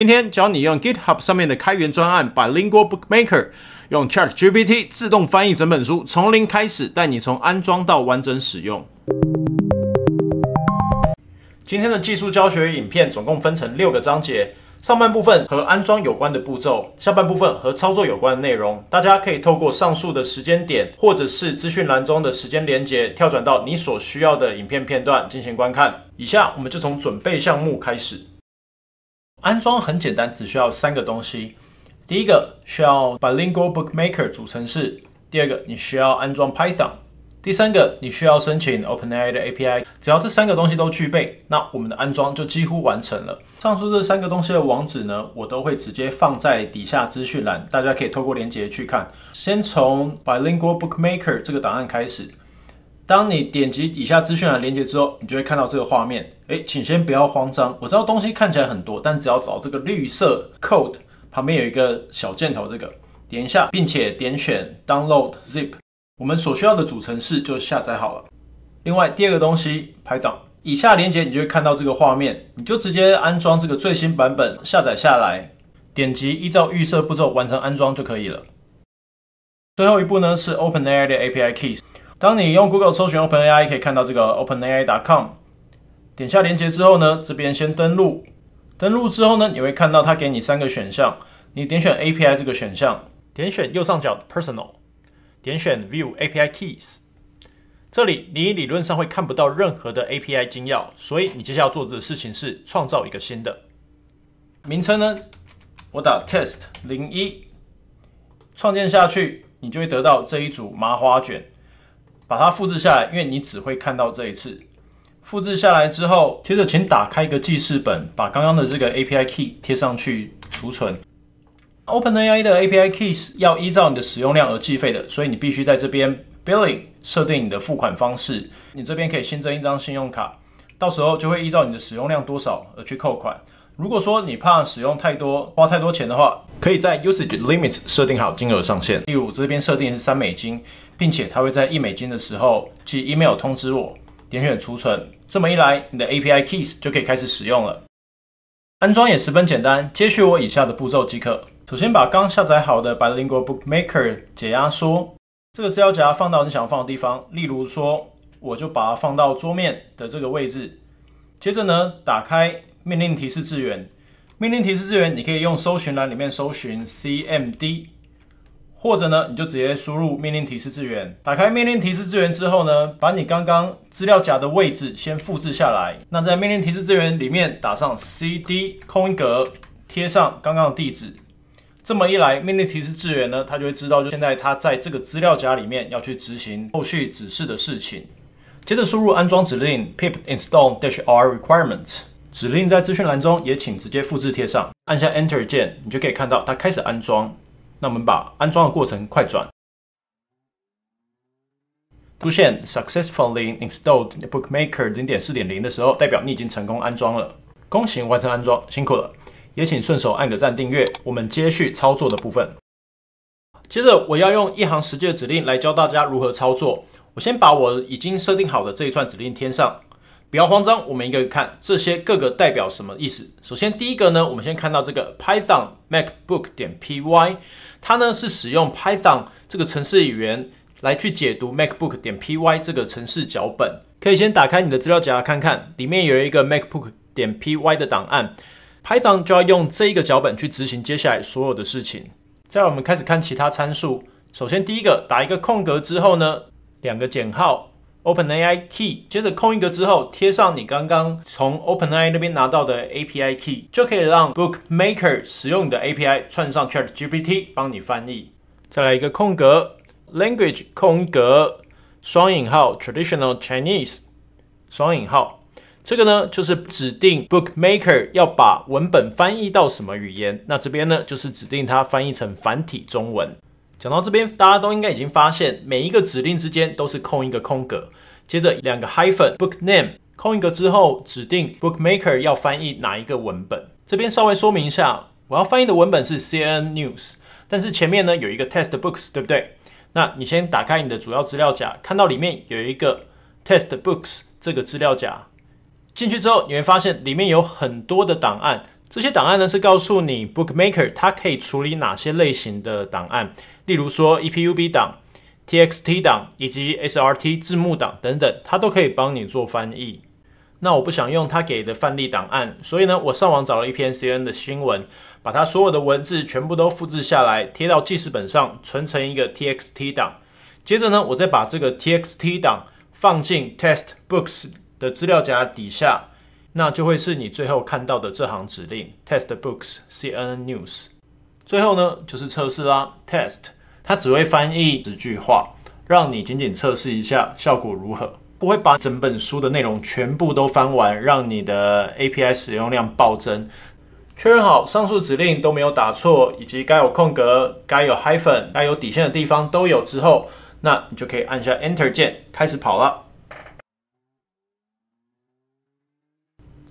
今天教你用 GitHub 上面的开源专案，把 Lingua Bookmaker 用 ChatGPT 自动翻译整本书，从零开始带你从安装到完整使用。今天的技术教学影片总共分成六个章节，上半部分和安装有关的步骤，下半部分和操作有关的内容。大家可以透过上述的时间点，或者是资讯栏中的时间连接，跳转到你所需要的影片片段进行观看。以下我们就从准备项目开始。安装很简单，只需要三个东西。第一个需要 Bilingual Bookmaker 组成式。第二个你需要安装 Python。第三个你需要申请 OpenAI 的 API。只要这三个东西都具备，那我们的安装就几乎完成了。上述这三个东西的网址呢，我都会直接放在底下资讯栏，大家可以透过链接去看。先从 Bilingual Bookmaker 这个档案开始。当你点击以下资讯的链接之后，你就会看到这个画面。诶，请先不要慌张，我知道东西看起来很多，但只要找这个绿色 code 旁边有一个小箭头，这个点一下，并且点选 download zip，我们所需要的组成式就下载好了。另外第二个东西，排档以下连接你就会看到这个画面，你就直接安装这个最新版本下载下来，点击依照预设步骤完成安装就可以了。最后一步呢是 OpenAI 的 API keys。当你用 Google 搜寻 Open AI，可以看到这个 OpenAI.com。点下链接之后呢，这边先登录。登录之后呢，你会看到它给你三个选项，你点选 API 这个选项，点选右上角的 Personal，点选 View API Keys。这里你理论上会看不到任何的 API 精要，所以你接下来要做的事情是创造一个新的名称呢，我打 Test 零一，创建下去，你就会得到这一组麻花卷。把它复制下来，因为你只会看到这一次。复制下来之后，接着请打开一个记事本，把刚刚的这个 API key 贴上去储存。OpenAI 的 API keys 要依照你的使用量而计费的，所以你必须在这边 Billing 设定你的付款方式。你这边可以新增一张信用卡，到时候就会依照你的使用量多少而去扣款。如果说你怕使用太多花太多钱的话，可以在 Usage Limits 设定好金额上限，例如这边设定是三美金。并且它会在一美金的时候寄 email 通知我，点选储存。这么一来，你的 API keys 就可以开始使用了。安装也十分简单，接续我以下的步骤即可。首先把刚下载好的 Bilingual Bookmaker 解压缩，这个资料夹放到你想放的地方，例如说我就把它放到桌面的这个位置。接着呢，打开命令提示资源，命令提示资源你可以用搜寻栏里面搜寻 CMD。或者呢，你就直接输入命令提示资源。打开命令提示资源之后呢，把你刚刚资料夹的位置先复制下来。那在命令提示资源里面打上 cd 空一格，贴上刚刚的地址。这么一来，命令提示资源呢，它就会知道就现在它在这个资料夹里面要去执行后续指示的事情。接着输入安装指令 pip install dash r requirements。指令在资讯栏中也请直接复制贴上，按下 Enter 键，你就可以看到它开始安装。那我们把安装的过程快转，出现 successfully installed bookmaker 0.4.0的时候，代表你已经成功安装了，恭喜完成安装，辛苦了，也请顺手按个赞订阅。我们接续操作的部分，接着我要用一行实际的指令来教大家如何操作。我先把我已经设定好的这一串指令添上。不要慌张，我们个个看这些各个代表什么意思。首先第一个呢，我们先看到这个 Python MacBook 点 py，它呢是使用 Python 这个程式语言来去解读 MacBook 点 py 这个程式脚本。可以先打开你的资料夹看看，里面有一个 MacBook 点 py 的档案。Python 就要用这一个脚本去执行接下来所有的事情。再我们开始看其他参数。首先第一个，打一个空格之后呢，两个减号。OpenAI key，接着空一格之后，贴上你刚刚从 OpenAI 那边拿到的 API key，就可以让 Bookmaker 使用你的 API 串上 ChatGPT 帮你翻译。再来一个空格，language 空格双引号 traditional Chinese，双引号。这个呢，就是指定 Bookmaker 要把文本翻译到什么语言。那这边呢，就是指定它翻译成繁体中文。讲到这边，大家都应该已经发现，每一个指令之间都是空一个空格，接着两个 hyphen book name 空一个之后，指定 book maker 要翻译哪一个文本。这边稍微说明一下，我要翻译的文本是 cn news，但是前面呢有一个 test books，对不对？那你先打开你的主要资料夹，看到里面有一个 test books 这个资料夹，进去之后你会发现里面有很多的档案。这些档案呢是告诉你，bookmaker 它可以处理哪些类型的档案，例如说 EPUB 档、TXT 档以及 SRT 字幕档等等，它都可以帮你做翻译。那我不想用它给的范例档案，所以呢，我上网找了一篇 CNN 的新闻，把它所有的文字全部都复制下来，贴到记事本上，存成一个 TXT 档。接着呢，我再把这个 TXT 档放进 testbooks 的资料夹底下。那就会是你最后看到的这行指令：test books cnn news。最后呢，就是测试啦，test。它只会翻译十句话，让你仅仅测试一下效果如何，不会把整本书的内容全部都翻完，让你的 API 使用量暴增。确认好上述指令都没有打错，以及该有空格、该有 hyphen、该有底线的地方都有之后，那你就可以按下 Enter 键开始跑了。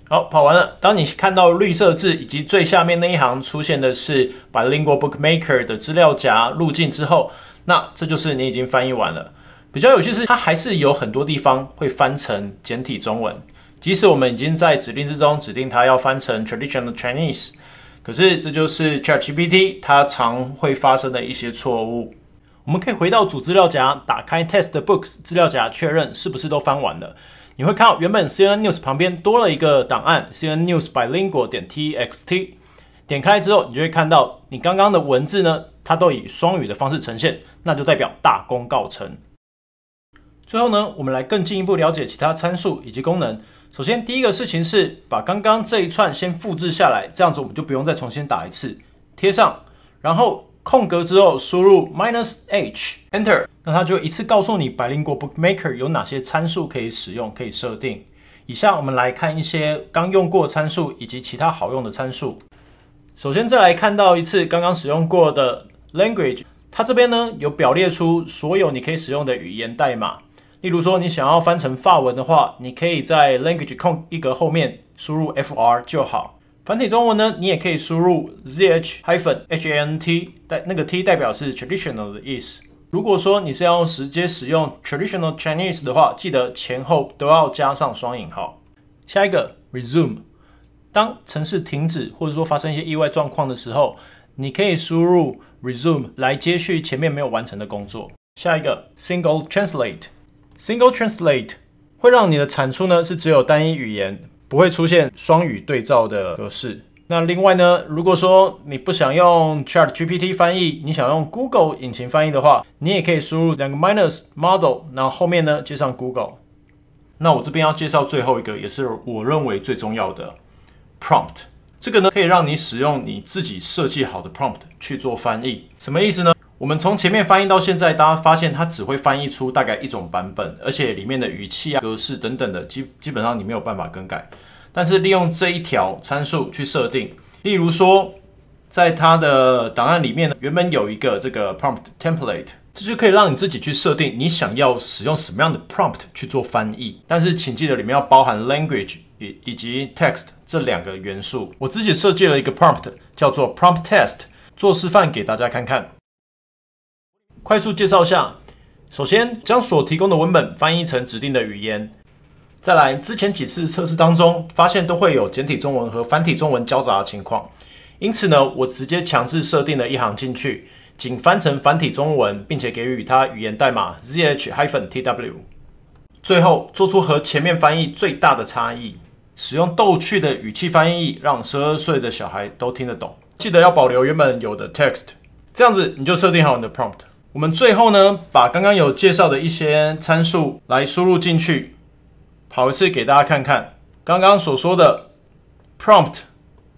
好，跑完了。当你看到绿色字以及最下面那一行出现的是 bilingual bookmaker 的资料夹路径之后，那这就是你已经翻译完了。比较有趣的是，它还是有很多地方会翻成简体中文，即使我们已经在指令之中指定它要翻成 traditional Chinese，可是这就是 ChatGPT 它常会发生的一些错误。我们可以回到主资料夹，打开 test books 资料夹，确认是不是都翻完了。你会看到原本 CNN News 旁边多了一个档案 CNN News Bilingual 点 txt，点开之后你就会看到你刚刚的文字呢，它都以双语的方式呈现，那就代表大功告成。最后呢，我们来更进一步了解其他参数以及功能。首先第一个事情是把刚刚这一串先复制下来，这样子我们就不用再重新打一次，贴上，然后。空格之后输入 minus h enter，那它就一次告诉你百灵果 bookmaker 有哪些参数可以使用，可以设定。以下我们来看一些刚用过参数以及其他好用的参数。首先再来看到一次刚刚使用过的 language，它这边呢有表列出所有你可以使用的语言代码。例如说你想要翻成法文的话，你可以在 language 空一格后面输入 fr 就好。繁体中文呢，你也可以输入 zh-hant，代那个 t 代表是 traditional 的意思。如果说你是要用直接使用 traditional Chinese 的话，记得前后都要加上双引号。下一个 resume，当城市停止或者说发生一些意外状况的时候，你可以输入 resume 来接续前面没有完成的工作。下一个 single translate，single translate 会让你的产出呢是只有单一语言。不会出现双语对照的格式。那另外呢，如果说你不想用 Chat GPT 翻译，你想用 Google 引擎翻译的话，你也可以输入两个 minus model，然后后面呢接上 Google。那我这边要介绍最后一个，也是我认为最重要的 prompt。这个呢，可以让你使用你自己设计好的 prompt 去做翻译。什么意思呢？我们从前面翻译到现在，大家发现它只会翻译出大概一种版本，而且里面的语气啊、格式等等的，基基本上你没有办法更改。但是利用这一条参数去设定，例如说，在它的档案里面呢，原本有一个这个 prompt template，这就可以让你自己去设定你想要使用什么样的 prompt 去做翻译。但是请记得里面要包含 language 以以及 text 这两个元素。我自己设计了一个 prompt，叫做 prompt test，做示范给大家看看。快速介绍一下，首先将所提供的文本翻译成指定的语言。再来，之前几次测试当中，发现都会有简体中文和繁体中文交杂的情况，因此呢，我直接强制设定了一行进去，仅翻成繁体中文，并且给予它语言代码 zh-tw。最后，做出和前面翻译最大的差异，使用逗趣的语气翻译，让十二岁的小孩都听得懂。记得要保留原本有的 text，这样子你就设定好你的 prompt。我们最后呢，把刚刚有介绍的一些参数来输入进去，跑一次给大家看看。刚刚所说的 prompt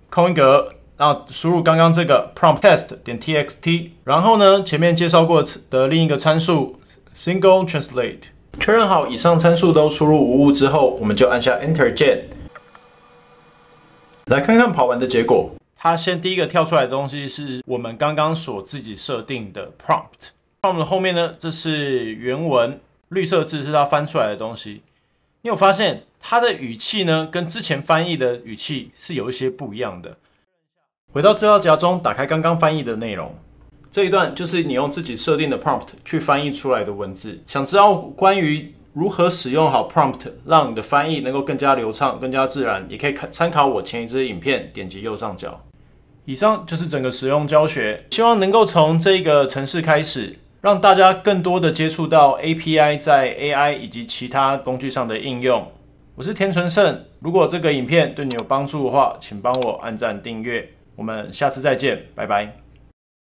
空格，然后输入刚刚这个 prompt test 点 txt，然后呢前面介绍过的另一个参数 single translate，确认好以上参数都输入无误之后，我们就按下 enter 键，来看看跑完的结果。它先第一个跳出来的东西是我们刚刚所自己设定的 prompt。那我们后面呢？这是原文，绿色字是它翻出来的东西。你有发现它的语气呢，跟之前翻译的语气是有一些不一样的。回到资料夹中，打开刚刚翻译的内容，这一段就是你用自己设定的 prompt 去翻译出来的文字。想知道关于如何使用好 prompt，让你的翻译能够更加流畅、更加自然，也可以看参考我前一支影片，点击右上角。以上就是整个使用教学，希望能够从这个城市开始。让大家更多的接触到 API 在 AI 以及其他工具上的应用。我是田纯胜，如果这个影片对你有帮助的话，请帮我按赞订阅。我们下次再见，拜拜。